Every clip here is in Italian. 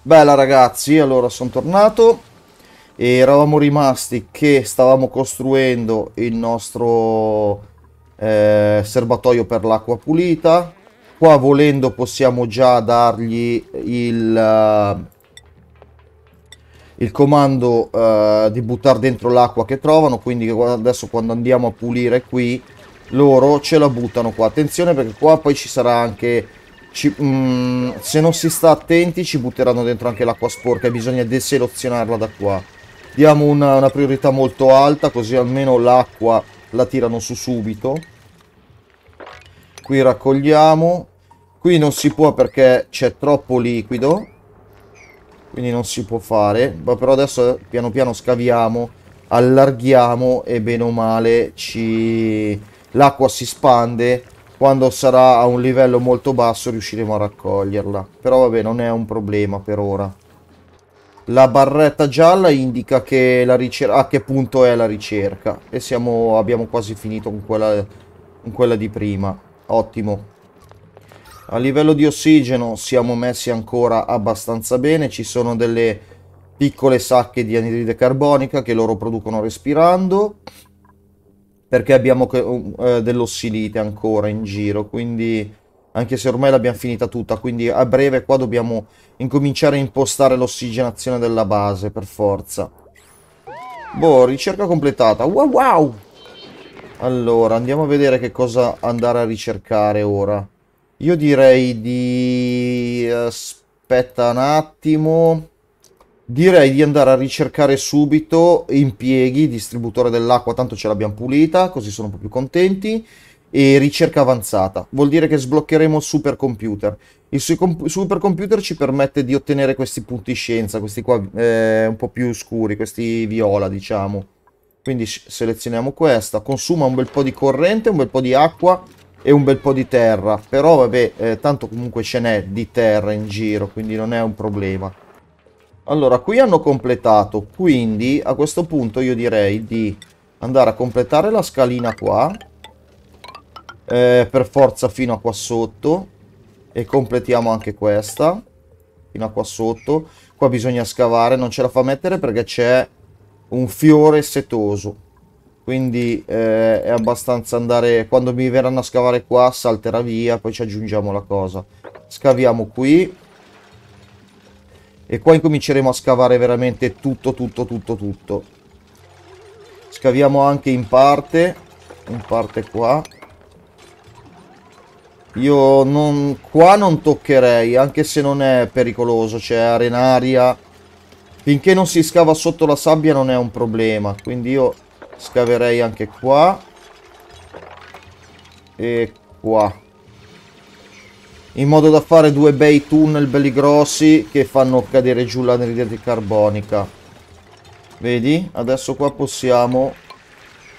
Bella ragazzi, allora sono tornato e eravamo rimasti che stavamo costruendo il nostro eh, serbatoio per l'acqua pulita. Qua volendo possiamo già dargli il, uh, il comando uh, di buttare dentro l'acqua che trovano, quindi adesso quando andiamo a pulire qui loro ce la buttano qua. Attenzione perché qua poi ci sarà anche ci, mm, se non si sta attenti ci butteranno dentro anche l'acqua sporca e bisogna deselezionarla da qua. Diamo una, una priorità molto alta così almeno l'acqua la tirano su subito. Qui raccogliamo. Qui non si può perché c'è troppo liquido. Quindi non si può fare. Ma però adesso eh, piano piano scaviamo, allarghiamo e bene o male ci... L'acqua si spande quando sarà a un livello molto basso riusciremo a raccoglierla. Però vabbè, non è un problema per ora. La barretta gialla indica che la ricerca, a che punto è la ricerca. E siamo, abbiamo quasi finito con quella, con quella di prima. Ottimo. A livello di ossigeno siamo messi ancora abbastanza bene. Ci sono delle piccole sacche di anidride carbonica che loro producono respirando perché abbiamo eh, dell'ossilite ancora in giro, quindi anche se ormai l'abbiamo finita tutta, quindi a breve qua dobbiamo incominciare a impostare l'ossigenazione della base, per forza. Boh, ricerca completata, wow wow! Allora, andiamo a vedere che cosa andare a ricercare ora. Io direi di... Eh, aspetta un attimo direi di andare a ricercare subito impieghi, distributore dell'acqua, tanto ce l'abbiamo pulita, così sono un po' più contenti, e ricerca avanzata. Vuol dire che sbloccheremo super computer. Il super computer ci permette di ottenere questi punti scienza, questi qua eh, un po' più scuri, questi viola, diciamo. Quindi selezioniamo questa, consuma un bel po' di corrente, un bel po' di acqua e un bel po' di terra. Però vabbè, eh, tanto comunque ce n'è di terra in giro, quindi non è un problema. Allora, qui hanno completato, quindi a questo punto io direi di andare a completare la scalina qua, eh, per forza fino a qua sotto, e completiamo anche questa, fino a qua sotto. Qua bisogna scavare, non ce la fa mettere perché c'è un fiore setoso, quindi eh, è abbastanza andare, quando mi verranno a scavare qua salterà via, poi ci aggiungiamo la cosa. Scaviamo qui, e qua incominceremo a scavare veramente tutto, tutto, tutto, tutto. Scaviamo anche in parte. In parte qua. Io non, qua non toccherei, anche se non è pericoloso, c'è cioè arenaria. Finché non si scava sotto la sabbia non è un problema, quindi io scaverei anche qua. E qua in modo da fare due bei tunnel belli grossi che fanno cadere giù l'anidride carbonica. Vedi? Adesso qua possiamo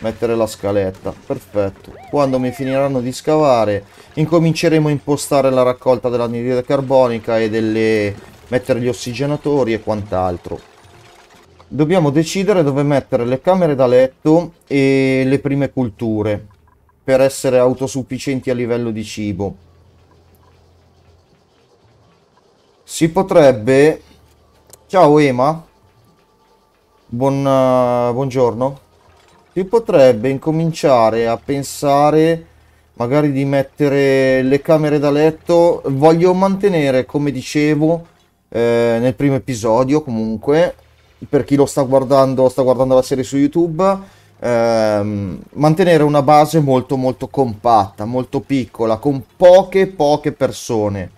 mettere la scaletta. Perfetto. Quando mi finiranno di scavare, incominceremo a impostare la raccolta dell'anidride carbonica e delle... mettere gli ossigenatori e quant'altro. Dobbiamo decidere dove mettere le camere da letto e le prime culture per essere autosufficienti a livello di cibo. Si potrebbe... Ciao Ema. Buon, uh, buongiorno. Si potrebbe incominciare a pensare magari di mettere le camere da letto. Voglio mantenere, come dicevo, eh, nel primo episodio comunque, per chi lo sta guardando, sta guardando la serie su YouTube, ehm, mantenere una base molto molto compatta, molto piccola, con poche poche persone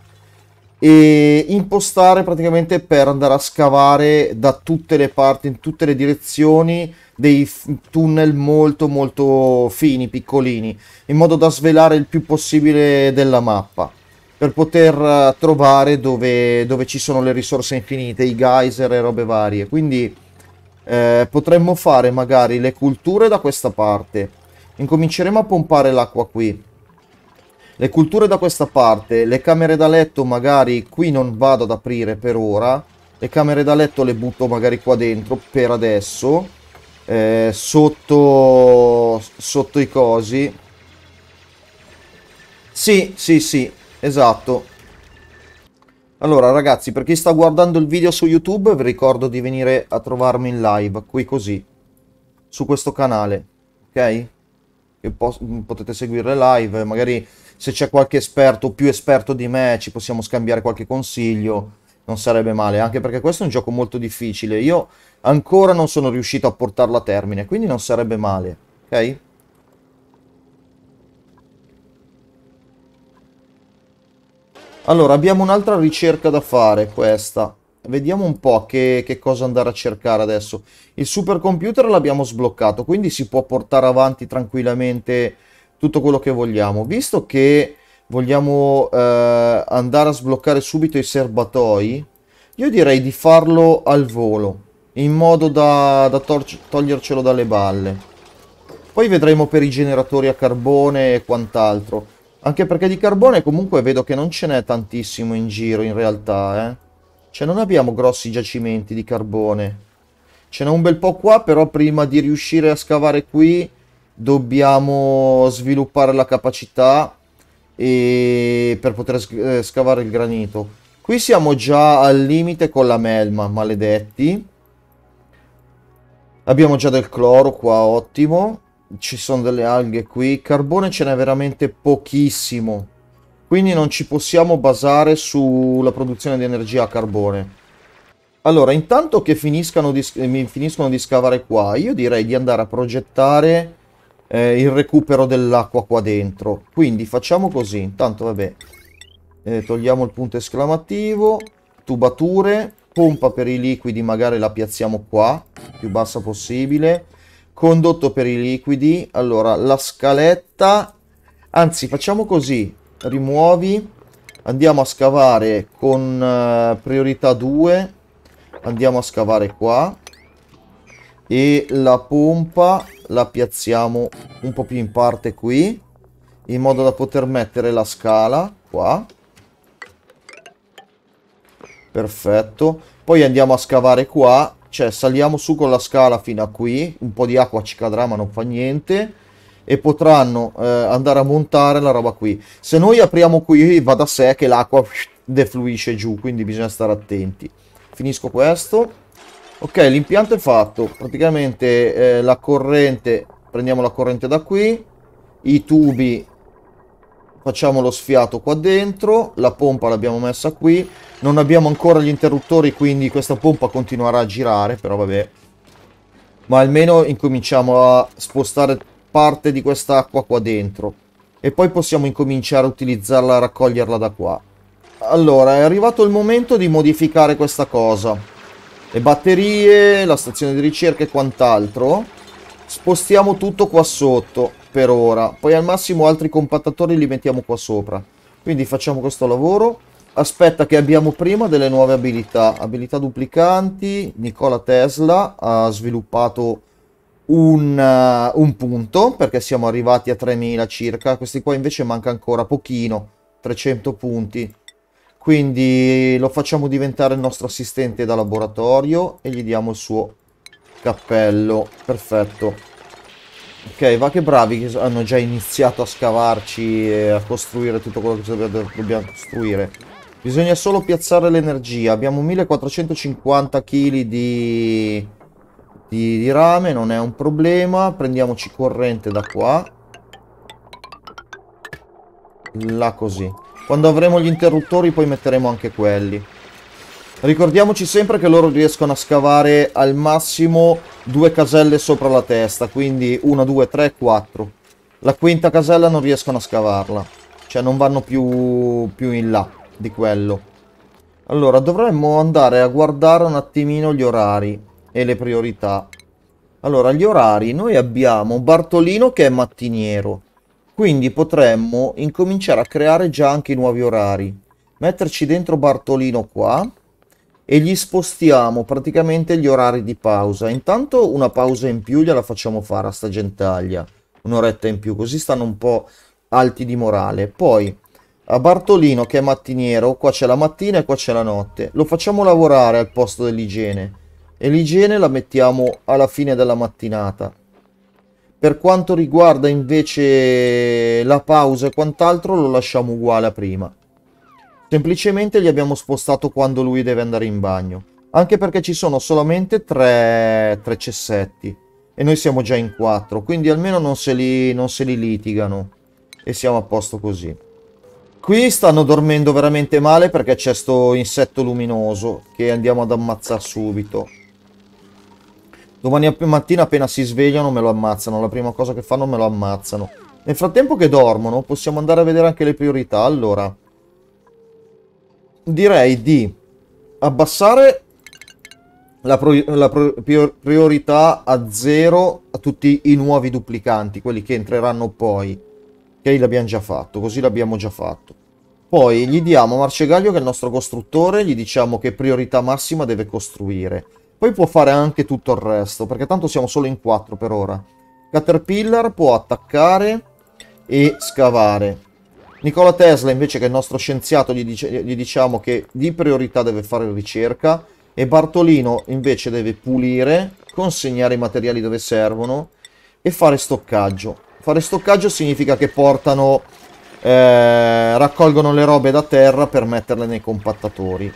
e impostare praticamente per andare a scavare da tutte le parti, in tutte le direzioni, dei f- tunnel molto molto fini, piccolini, in modo da svelare il più possibile della mappa, per poter eh, trovare dove, dove ci sono le risorse infinite, i geyser e robe varie. Quindi eh, potremmo fare magari le culture da questa parte. Incominceremo a pompare l'acqua qui le culture da questa parte, le camere da letto magari qui non vado ad aprire per ora, le camere da letto le butto magari qua dentro per adesso, eh, sotto, sotto i cosi. Sì, sì, sì, esatto. Allora ragazzi, per chi sta guardando il video su YouTube, vi ricordo di venire a trovarmi in live, qui così, su questo canale, ok? potete seguire live, magari se c'è qualche esperto più esperto di me ci possiamo scambiare qualche consiglio, non sarebbe male, anche perché questo è un gioco molto difficile, io ancora non sono riuscito a portarlo a termine, quindi non sarebbe male, ok? Allora, abbiamo un'altra ricerca da fare, questa. Vediamo un po' che, che cosa andare a cercare adesso. Il supercomputer l'abbiamo sbloccato, quindi si può portare avanti tranquillamente tutto quello che vogliamo. Visto che vogliamo eh, andare a sbloccare subito i serbatoi, io direi di farlo al volo, in modo da, da togliercelo dalle balle. Poi vedremo per i generatori a carbone e quant'altro. Anche perché di carbone comunque vedo che non ce n'è tantissimo in giro in realtà, eh. Cioè non abbiamo grossi giacimenti di carbone. Ce n'è un bel po' qua, però prima di riuscire a scavare qui dobbiamo sviluppare la capacità e... per poter eh, scavare il granito. Qui siamo già al limite con la melma, maledetti. Abbiamo già del cloro qua, ottimo. Ci sono delle alghe qui. Carbone ce n'è veramente pochissimo. Quindi non ci possiamo basare sulla produzione di energia a carbone. Allora, intanto che finiscano di, eh, finiscono di scavare qua, io direi di andare a progettare eh, il recupero dell'acqua qua dentro. Quindi facciamo così, intanto vabbè, eh, togliamo il punto esclamativo, tubature, pompa per i liquidi magari la piazziamo qua, più bassa possibile, condotto per i liquidi, allora la scaletta, anzi facciamo così, rimuovi andiamo a scavare con eh, priorità 2 andiamo a scavare qua e la pompa la piazziamo un po' più in parte qui in modo da poter mettere la scala qua perfetto poi andiamo a scavare qua cioè saliamo su con la scala fino a qui un po' di acqua ci cadrà ma non fa niente e potranno eh, andare a montare la roba qui. Se noi apriamo qui va da sé che l'acqua defluisce giù, quindi bisogna stare attenti. Finisco questo. Ok, l'impianto è fatto. Praticamente eh, la corrente, prendiamo la corrente da qui, i tubi facciamo lo sfiato qua dentro, la pompa l'abbiamo messa qui, non abbiamo ancora gli interruttori quindi questa pompa continuerà a girare, però vabbè. Ma almeno incominciamo a spostare parte di quest'acqua qua dentro e poi possiamo incominciare a utilizzarla a raccoglierla da qua. Allora, è arrivato il momento di modificare questa cosa. Le batterie, la stazione di ricerca e quant'altro. Spostiamo tutto qua sotto per ora. Poi al massimo altri compattatori li mettiamo qua sopra. Quindi facciamo questo lavoro. Aspetta che abbiamo prima delle nuove abilità. Abilità duplicanti. Nicola Tesla ha sviluppato un, uh, un, punto, perché siamo arrivati a 3000 circa, questi qua invece manca ancora pochino, 300 punti. Quindi lo facciamo diventare il nostro assistente da laboratorio e gli diamo il suo cappello, perfetto. Ok, va che bravi che hanno già iniziato a scavarci e a costruire tutto quello che dobbiamo costruire. Bisogna solo piazzare l'energia, abbiamo 1450 kg di di, di rame, non è un problema. Prendiamoci corrente da qua. Là così. Quando avremo gli interruttori poi metteremo anche quelli. Ricordiamoci sempre che loro riescono a scavare al massimo due caselle sopra la testa, quindi 1, 2, 3, 4. La quinta casella non riescono a scavarla, cioè non vanno più, più in là di quello. Allora, dovremmo andare a guardare un attimino gli orari e le priorità. Allora, gli orari. Noi abbiamo Bartolino che è mattiniero, quindi potremmo incominciare a creare già anche i nuovi orari. Metterci dentro Bartolino qua e gli spostiamo praticamente gli orari di pausa. Intanto una pausa in più gliela facciamo fare a sta gentaglia, un'oretta in più, così stanno un po' alti di morale. Poi a Bartolino che è mattiniero, qua c'è la mattina e qua c'è la notte. Lo facciamo lavorare al posto dell'igiene e l'igiene la mettiamo alla fine della mattinata. Per quanto riguarda invece la pausa e quant'altro lo lasciamo uguale a prima. Semplicemente gli abbiamo spostato quando lui deve andare in bagno. Anche perché ci sono solamente tre, tre cessetti e noi siamo già in quattro, quindi almeno non se, li, non se li litigano e siamo a posto così. Qui stanno dormendo veramente male perché c'è questo insetto luminoso che andiamo ad ammazzare subito. Domani mattina appena si svegliano me lo ammazzano, la prima cosa che fanno me lo ammazzano. Nel frattempo che dormono possiamo andare a vedere anche le priorità, allora. Direi di abbassare la, pro la pro priorità a zero a tutti i nuovi duplicanti, quelli che entreranno poi. Ok, l'abbiamo già fatto, così l'abbiamo già fatto. Poi gli diamo Marcegaglio che è il nostro costruttore, gli diciamo che priorità massima deve costruire. Poi può fare anche tutto il resto, perché tanto siamo solo in 4 per ora. Caterpillar può attaccare e scavare. Nicola Tesla invece che è il nostro scienziato gli, dice, gli diciamo che di priorità deve fare ricerca e Bartolino invece deve pulire, consegnare i materiali dove servono e fare stoccaggio. Fare stoccaggio significa che portano, eh, raccolgono le robe da terra per metterle nei compattatori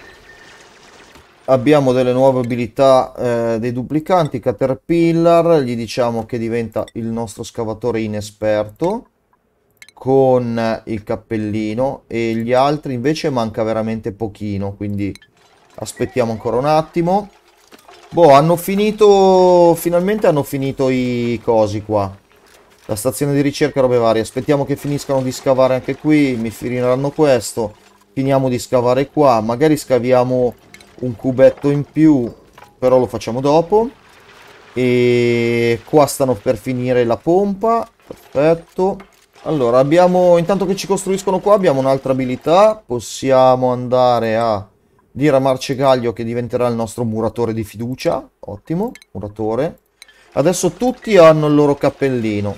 abbiamo delle nuove abilità eh, dei duplicanti caterpillar gli diciamo che diventa il nostro scavatore inesperto con il cappellino e gli altri invece manca veramente pochino quindi aspettiamo ancora un attimo boh hanno finito finalmente hanno finito i cosi qua la stazione di ricerca robe varie aspettiamo che finiscano di scavare anche qui mi finiranno questo finiamo di scavare qua magari scaviamo un cubetto in più, però lo facciamo dopo. E qua stanno per finire la pompa, perfetto. Allora, abbiamo, intanto che ci costruiscono qua, abbiamo un'altra abilità. Possiamo andare a dire a Marcegaglio che diventerà il nostro muratore di fiducia. Ottimo, muratore. Adesso tutti hanno il loro cappellino.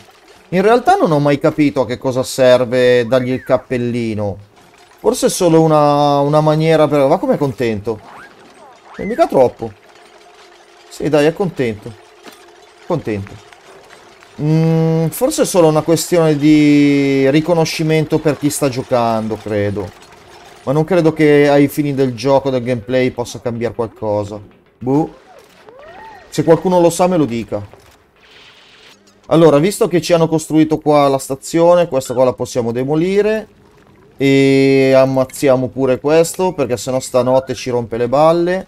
In realtà non ho mai capito a che cosa serve dargli il cappellino. Forse è solo una, una maniera per... Va come contento. E mica troppo. Sì, dai, è contento. Contento. Mm, forse è solo una questione di riconoscimento per chi sta giocando, credo. Ma non credo che ai fini del gioco, del gameplay, possa cambiare qualcosa. Boh. Se qualcuno lo sa me lo dica. Allora, visto che ci hanno costruito qua la stazione, questa qua la possiamo demolire. E ammazziamo pure questo, perché sennò stanotte ci rompe le balle.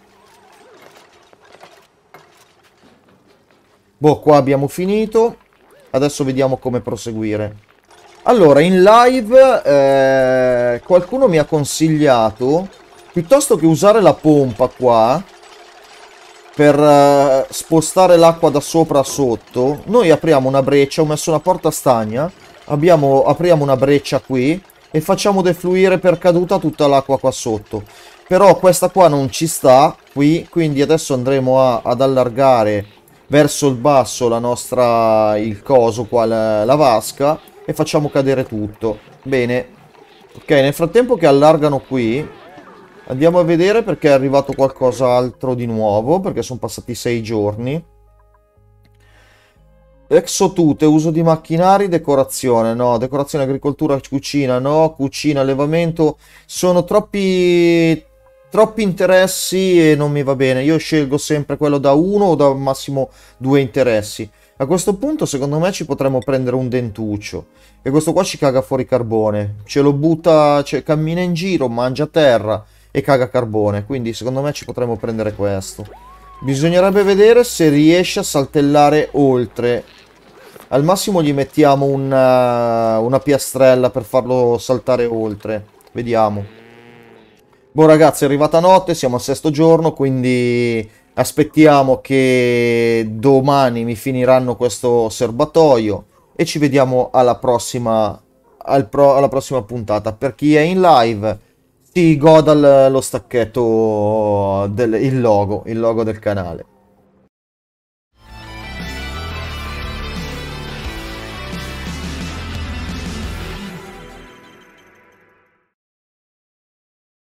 Boh, qua abbiamo finito. Adesso vediamo come proseguire. Allora, in live eh, qualcuno mi ha consigliato, piuttosto che usare la pompa qua, per eh, spostare l'acqua da sopra a sotto, noi apriamo una breccia, ho messo una porta stagna, abbiamo, apriamo una breccia qui e facciamo defluire per caduta tutta l'acqua qua sotto. Però questa qua non ci sta qui, quindi adesso andremo a, ad allargare verso il basso la nostra, il coso qua, la, la vasca e facciamo cadere tutto. Bene. Ok, nel frattempo che allargano qui, andiamo a vedere perché è arrivato qualcos'altro di nuovo, perché sono passati sei giorni. Exotute, uso di macchinari, decorazione, no, decorazione, agricoltura, cucina, no, cucina, allevamento, sono troppi troppi interessi e non mi va bene. Io scelgo sempre quello da uno o da massimo due interessi. A questo punto, secondo me, ci potremmo prendere un dentuccio. E questo qua ci caga fuori carbone. Ce lo butta, cioè, cammina in giro, mangia terra e caga carbone. Quindi, secondo me, ci potremmo prendere questo. Bisognerebbe vedere se riesce a saltellare oltre. Al massimo gli mettiamo una, eh, una piastrella per farlo saltare oltre. Vediamo. Boh ragazzi, è arrivata notte, siamo al sesto giorno, quindi aspettiamo che domani mi finiranno questo serbatoio e ci vediamo alla prossima, al pro, alla prossima puntata. Per chi è in live, si goda lo stacchetto del il logo, il logo del canale.